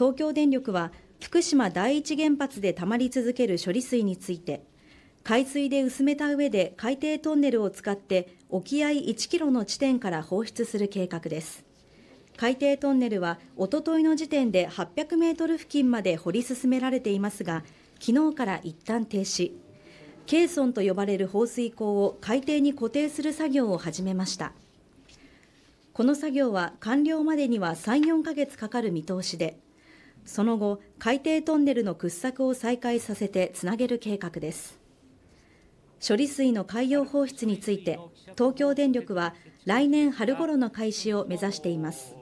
東京電力は福島第一原発でたまり続ける処理水について海水で薄めた上で海底トンネルを使って沖合1キロの地点から放出する計画です海底トンネルはおとといの時点で800メートル付近まで掘り進められていますが昨日から一旦停止ケーソンと呼ばれる放水口を海底に固定する作業を始めましたこの作業は完了までには3、4ヶ月かかる見通しでその後、海底トンネルの掘削を再開させてつなげる計画です。処理水の海洋放出について、東京電力は来年春頃の開始を目指しています。